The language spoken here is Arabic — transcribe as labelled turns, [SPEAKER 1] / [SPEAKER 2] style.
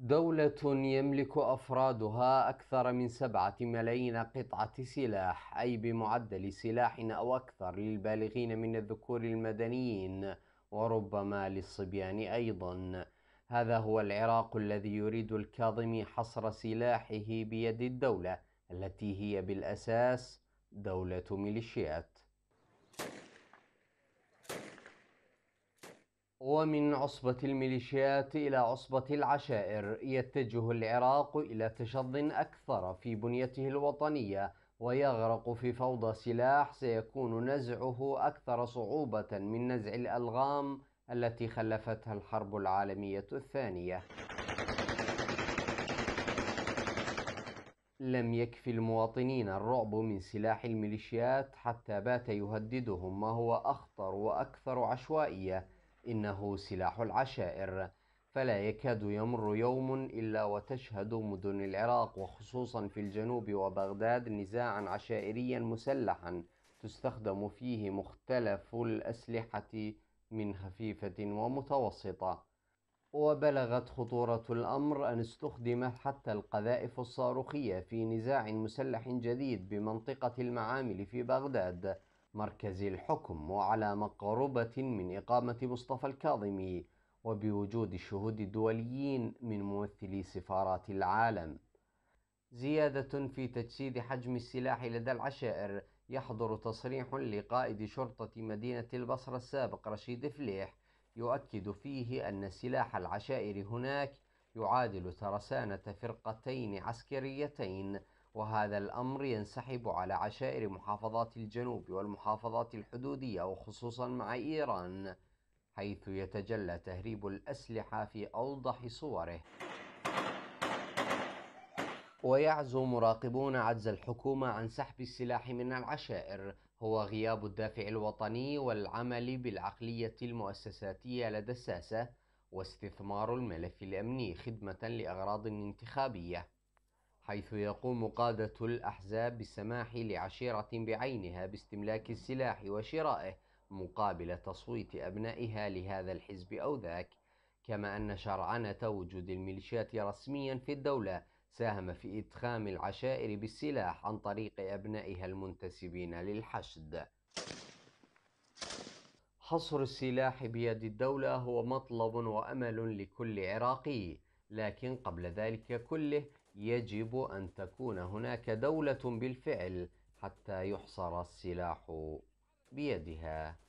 [SPEAKER 1] دولة يملك أفرادها أكثر من سبعة ملايين قطعة سلاح أي بمعدل سلاح أو أكثر للبالغين من الذكور المدنيين وربما للصبيان أيضا هذا هو العراق الذي يريد الكاظمي حصر سلاحه بيد الدولة التي هي بالأساس دولة ميليشيات ومن عصبة الميليشيات إلى عصبة العشائر يتجه العراق إلى تشظ أكثر في بنيته الوطنية ويغرق في فوضى سلاح سيكون نزعه أكثر صعوبة من نزع الألغام التي خلفتها الحرب العالمية الثانية لم يكفي المواطنين الرعب من سلاح الميليشيات حتى بات يهددهم ما هو أخطر وأكثر عشوائية إنه سلاح العشائر فلا يكاد يمر يوم إلا وتشهد مدن العراق وخصوصا في الجنوب وبغداد نزاعا عشائريا مسلحا تستخدم فيه مختلف الأسلحة من خفيفة ومتوسطة وبلغت خطورة الأمر أن استخدمت حتى القذائف الصاروخية في نزاع مسلح جديد بمنطقة المعامل في بغداد مركز الحكم وعلى مقربة من إقامة مصطفى الكاظمي وبوجود الشهود الدوليين من ممثلي سفارات العالم زيادة في تجسيد حجم السلاح لدى العشائر يحضر تصريح لقائد شرطة مدينة البصرة السابق رشيد فليح يؤكد فيه أن سلاح العشائر هناك يعادل ترسانة فرقتين عسكريتين وهذا الأمر ينسحب على عشائر محافظات الجنوب والمحافظات الحدودية وخصوصا مع إيران حيث يتجلى تهريب الأسلحة في أوضح صوره ويعزو مراقبون عجز الحكومة عن سحب السلاح من العشائر هو غياب الدافع الوطني والعمل بالعقلية المؤسساتية لدى الساسة واستثمار الملف الأمني خدمة لأغراض انتخابية حيث يقوم قادة الأحزاب بالسماح لعشيرة بعينها باستملاك السلاح وشرائه مقابل تصويت أبنائها لهذا الحزب أو ذاك كما أن شرعنة وجود الميليشيات رسميا في الدولة ساهم في إدخام العشائر بالسلاح عن طريق أبنائها المنتسبين للحشد حصر السلاح بيد الدولة هو مطلب وأمل لكل عراقي لكن قبل ذلك كله يجب أن تكون هناك دولة بالفعل حتى يحصر السلاح بيدها